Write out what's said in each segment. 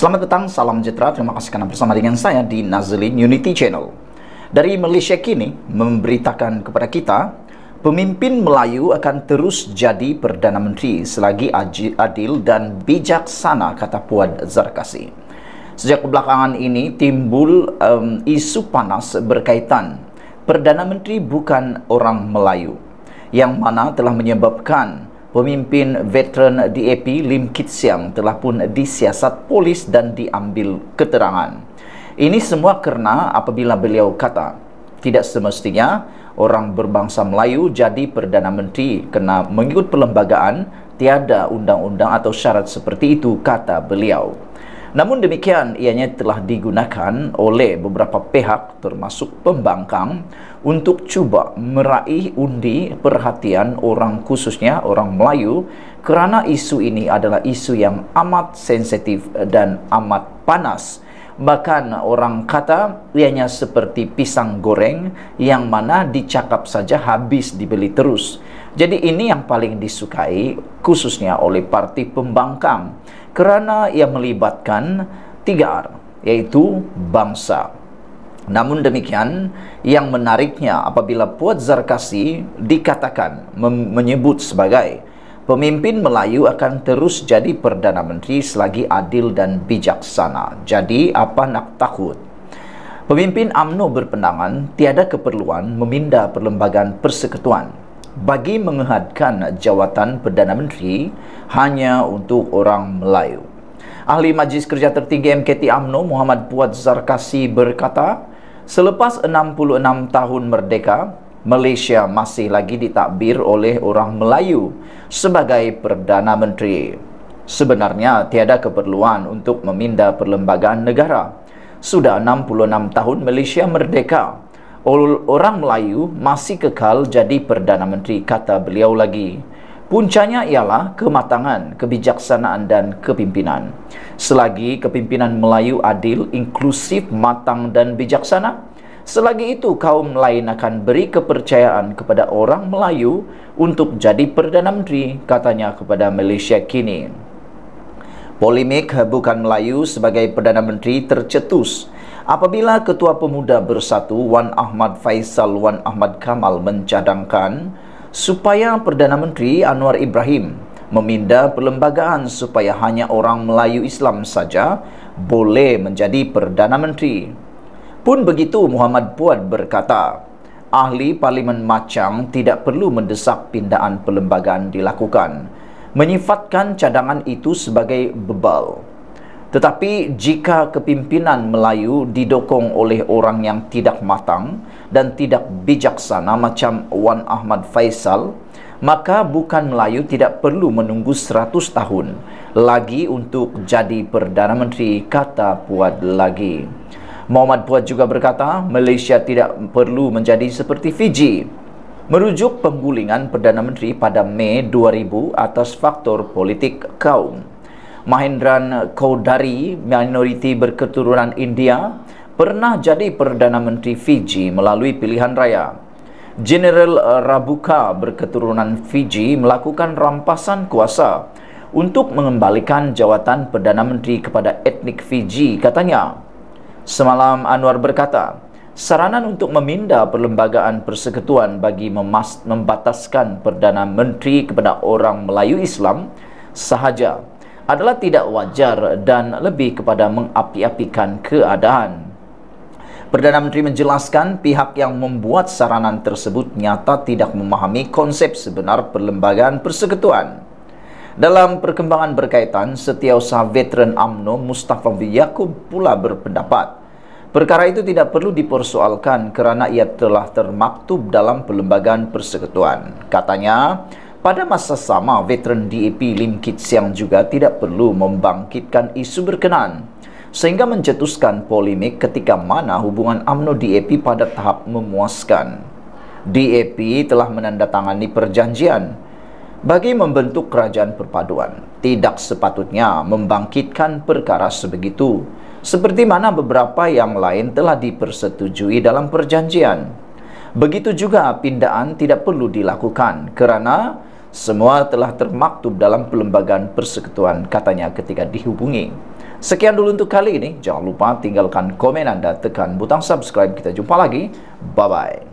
Selamat datang, salam sejahtera. Terima kasih karena bersama dengan saya di Nazlin Unity Channel. Dari Malaysia kini memberitakan kepada kita, pemimpin Melayu akan terus jadi Perdana Menteri selagi adil dan bijaksana, kata Puan Zarkasi. Sejak kebelakangan ini timbul um, isu panas berkaitan Perdana Menteri bukan orang Melayu yang mana telah menyebabkan pemimpin veteran DAP Lim Kit Siang telah pun disiasat polis dan diambil keterangan. Ini semua kerana apabila beliau kata tidak semestinya orang berbangsa Melayu jadi Perdana Menteri kena mengikut perlembagaan tiada undang-undang atau syarat seperti itu kata beliau. Namun demikian ianya telah digunakan oleh beberapa pihak termasuk pembangkang untuk cuba meraih undi perhatian orang khususnya orang Melayu kerana isu ini adalah isu yang amat sensitif dan amat panas bahkan orang kata ianya seperti pisang goreng yang mana dicakap saja habis dibeli terus jadi ini yang paling disukai khususnya oleh parti pembangkang kerana ia melibatkan tiga R yaitu bangsa. Namun demikian, yang menariknya apabila Puat Zarkasi dikatakan menyebut sebagai pemimpin Melayu akan terus jadi Perdana Menteri selagi adil dan bijaksana. Jadi apa nak takut? Pemimpin AMNO berpendangan tiada keperluan meminda perlembagaan persekutuan bagi mengehadkan jawatan Perdana Menteri hanya untuk orang Melayu. Ahli Majlis Kerja Tertinggi MKT AMNO Muhammad Puat Zarkasi berkata, selepas 66 tahun merdeka, Malaysia masih lagi ditakbir oleh orang Melayu sebagai Perdana Menteri. Sebenarnya tiada keperluan untuk meminda perlembagaan negara. Sudah 66 tahun Malaysia merdeka orang Melayu masih kekal jadi Perdana Menteri, kata beliau lagi. Puncanya ialah kematangan, kebijaksanaan dan kepimpinan. Selagi kepimpinan Melayu adil, inklusif, matang dan bijaksana, selagi itu kaum lain akan beri kepercayaan kepada orang Melayu untuk jadi Perdana Menteri, katanya kepada Malaysia kini. Polemik bukan Melayu sebagai Perdana Menteri tercetus. Apabila Ketua Pemuda Bersatu Wan Ahmad Faisal Wan Ahmad Kamal mencadangkan supaya Perdana Menteri Anwar Ibrahim meminda perlembagaan supaya hanya orang Melayu Islam saja boleh menjadi Perdana Menteri. Pun begitu Muhammad Puan berkata, ahli parlimen macang tidak perlu mendesak pindaan perlembagaan dilakukan, menyifatkan cadangan itu sebagai bebal. Tetapi jika kepimpinan Melayu didokong oleh orang yang tidak matang dan tidak bijaksana macam Wan Ahmad Faisal, maka bukan Melayu tidak perlu menunggu 100 tahun lagi untuk jadi Perdana Menteri, kata Puat lagi. Muhammad Puat juga berkata, Malaysia tidak perlu menjadi seperti Fiji. Merujuk penggulingan Perdana Menteri pada Mei 2000 atas faktor politik kaum. Mahendran Kaudari, minoriti berketurunan India, pernah jadi Perdana Menteri Fiji melalui pilihan raya. General Rabuka berketurunan Fiji melakukan rampasan kuasa untuk mengembalikan jawatan Perdana Menteri kepada etnik Fiji, katanya. Semalam Anwar berkata, saranan untuk meminda perlembagaan persekutuan bagi membataskan Perdana Menteri kepada orang Melayu Islam sahaja adalah tidak wajar dan lebih kepada mengapi-apikan keadaan. Perdana Menteri menjelaskan pihak yang membuat saranan tersebut nyata tidak memahami konsep sebenar perlembagaan persekutuan. Dalam perkembangan berkaitan, setiausaha veteran AMNO Mustafa Yaakob pula berpendapat Perkara itu tidak perlu dipersoalkan kerana ia telah termaktub dalam perlembagaan persekutuan. Katanya, pada masa sama, veteran DAP Lim Kit Siang juga tidak perlu membangkitkan isu berkenaan sehingga mencetuskan polemik ketika mana hubungan AMNO DAP pada tahap memuaskan. DAP telah menandatangani perjanjian bagi membentuk kerajaan perpaduan. Tidak sepatutnya membangkitkan perkara sebegitu seperti mana beberapa yang lain telah dipersetujui dalam perjanjian. Begitu juga pindaan tidak perlu dilakukan kerana semua telah termaktub dalam pelembagaan persekutuan, katanya ketika dihubungi. Sekian dulu untuk kali ini. Jangan lupa tinggalkan komen Anda, tekan butang subscribe. Kita jumpa lagi. Bye-bye.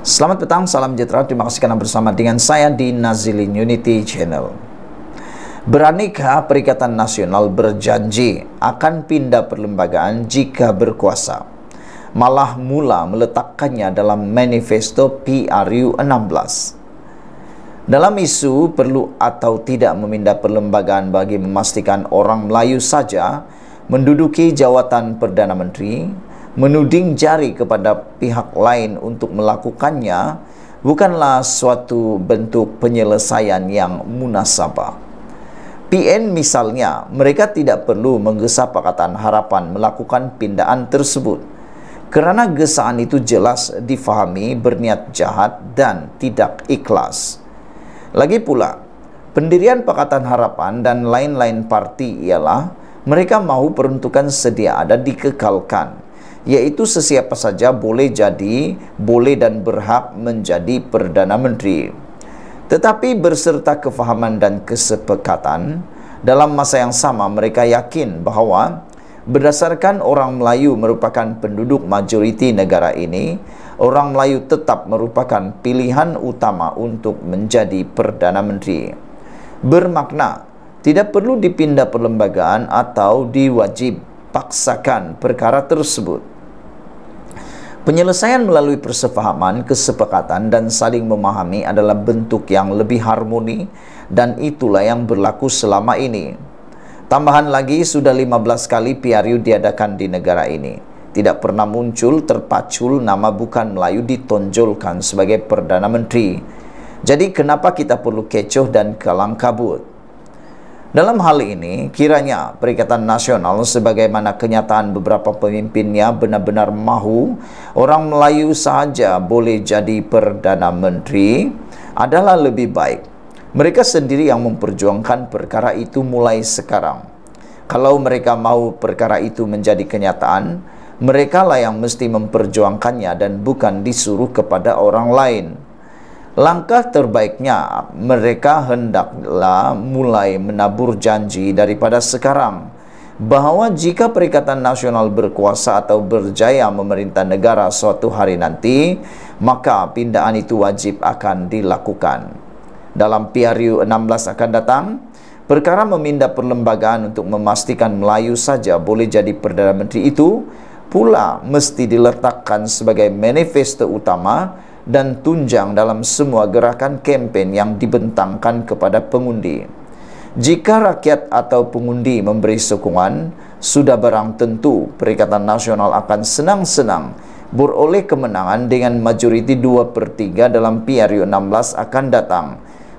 Selamat petang, salam sejahtera. Terima kasih kerana bersama dengan saya di Nazilin Unity Channel. Beranikah Perikatan Nasional berjanji akan pindah perlembagaan jika berkuasa? Malah mula meletakkannya dalam manifesto PRU 16. Dalam isu perlu atau tidak memindah perlembagaan bagi memastikan orang Melayu saja menduduki jawatan Perdana Menteri, menuding jari kepada pihak lain untuk melakukannya bukanlah suatu bentuk penyelesaian yang munasabah. PN misalnya, mereka tidak perlu menggesa Pakatan Harapan melakukan pindaan tersebut kerana gesaan itu jelas difahami berniat jahat dan tidak ikhlas. Lagi pula, pendirian Pakatan Harapan dan lain-lain parti ialah mereka mahu peruntukan sedia ada dikekalkan yaitu sesiapa saja boleh jadi, boleh dan berhak menjadi Perdana Menteri. Tetapi berserta kefahaman dan kesepakatan, dalam masa yang sama mereka yakin bahawa berdasarkan orang Melayu merupakan penduduk majoriti negara ini, orang Melayu tetap merupakan pilihan utama untuk menjadi Perdana Menteri. Bermakna, tidak perlu dipindah perlembagaan atau diwajib paksakan perkara tersebut. Penyelesaian melalui persefahaman, kesepakatan, dan saling memahami adalah bentuk yang lebih harmoni dan itulah yang berlaku selama ini. Tambahan lagi, sudah 15 kali PRU diadakan di negara ini. tidak pernah muncul terpacul nama bukan Melayu ditonjolkan sebagai Perdana Menteri. Jadi kenapa kita perlu kecoh dan kalang kabut? Dalam hal ini, kiranya Perikatan Nasional sebagaimana kenyataan beberapa pemimpinnya benar-benar mahu orang Melayu sahaja boleh jadi Perdana Menteri adalah lebih baik. Mereka sendiri yang memperjuangkan perkara itu mulai sekarang. Kalau mereka mahu perkara itu menjadi kenyataan, mereka lah yang mesti memperjuangkannya dan bukan disuruh kepada orang lain. Langkah terbaiknya mereka hendaklah mulai menabur janji daripada sekarang bahawa jika Perikatan Nasional berkuasa atau berjaya memerintah negara suatu hari nanti, maka pindaan itu wajib akan dilakukan. Dalam PRU 16 akan datang, perkara memindah perlembagaan untuk memastikan Melayu saja boleh jadi Perdana Menteri itu pula mesti diletakkan sebagai manifesto utama dan tunjang dalam semua gerakan kempen yang dibentangkan kepada pengundi. Jika rakyat atau pengundi memberi sokongan, sudah barang tentu Perikatan Nasional akan senang-senang beroleh kemenangan dengan majoriti 2 per 3 dalam PRU 16 akan datang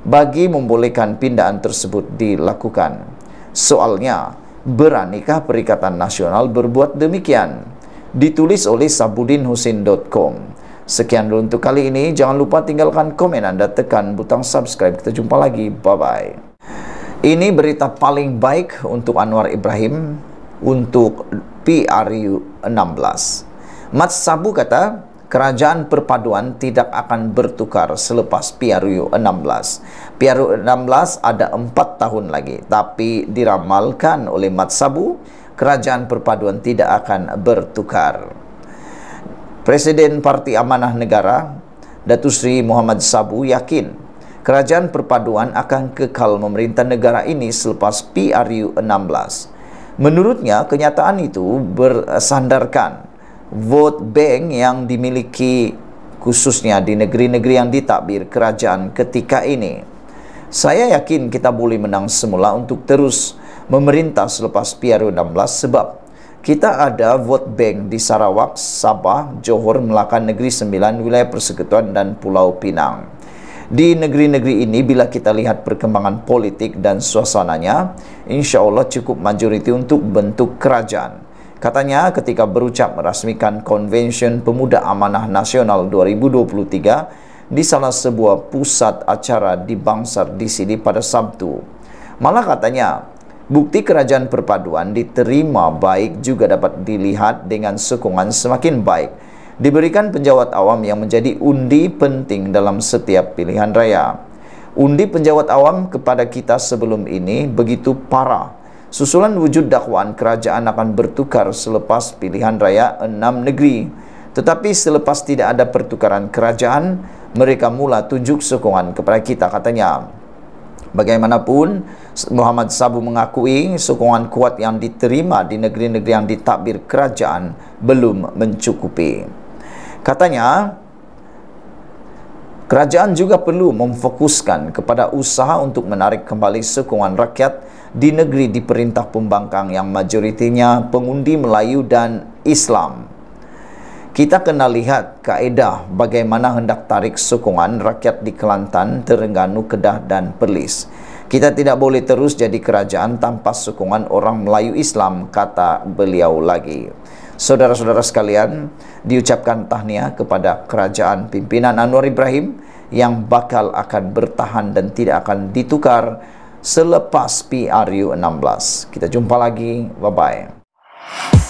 bagi membolehkan pindaan tersebut dilakukan. Soalnya, beranikah Perikatan Nasional berbuat demikian? ditulis oleh sabudinhusin.com. Sekian dulu untuk kali ini. Jangan lupa tinggalkan komen Anda, tekan butang subscribe. Kita jumpa lagi. Bye-bye. Ini berita paling baik untuk Anwar Ibrahim untuk PRU16. Mat Sabu kata, kerajaan perpaduan tidak akan bertukar selepas PRU16. PRU16 ada empat tahun lagi, tapi diramalkan oleh Mat Sabu, kerajaan perpaduan tidak akan bertukar. Presiden Parti Amanah Negara, Datu Sri Muhammad Sabu yakin kerajaan perpaduan akan kekal memerintah negara ini selepas PRU 16. Menurutnya, kenyataan itu bersandarkan vote bank yang dimiliki khususnya di negeri-negeri yang ditakbir kerajaan ketika ini. Saya yakin kita boleh menang semula untuk terus memerintah selepas PRU 16 sebab kita ada vote bank di Sarawak, Sabah, Johor, Melaka, Negeri Sembilan, Wilayah Persekutuan dan Pulau Pinang. Di negeri-negeri ini bila kita lihat perkembangan politik dan suasananya, insya Allah cukup majoriti untuk bentuk kerajaan. Katanya ketika berucap merasmikan Convention Pemuda Amanah Nasional 2023 di salah sebuah pusat acara di Bangsar di sini pada Sabtu. Malah katanya Bukti kerajaan perpaduan diterima baik juga dapat dilihat dengan sokongan semakin baik. Diberikan penjawat awam yang menjadi undi penting dalam setiap pilihan raya. Undi penjawat awam kepada kita sebelum ini begitu parah. Susulan wujud dakwaan kerajaan akan bertukar selepas pilihan raya enam negeri. Tetapi selepas tidak ada pertukaran kerajaan, mereka mula tunjuk sokongan kepada kita katanya. Bagaimanapun Muhammad Sabu mengakui sokongan kuat yang diterima di negeri-negeri yang ditakbir kerajaan belum mencukupi. Katanya, kerajaan juga perlu memfokuskan kepada usaha untuk menarik kembali sokongan rakyat di negeri diperintah pembangkang yang majoritinya pengundi Melayu dan Islam kita kena lihat kaedah bagaimana hendak tarik sokongan rakyat di Kelantan, Terengganu, Kedah dan Perlis. Kita tidak boleh terus jadi kerajaan tanpa sokongan orang Melayu Islam, kata beliau lagi. Saudara-saudara sekalian, diucapkan tahniah kepada kerajaan pimpinan Anwar Ibrahim yang bakal akan bertahan dan tidak akan ditukar selepas PRU 16. Kita jumpa lagi. Bye-bye.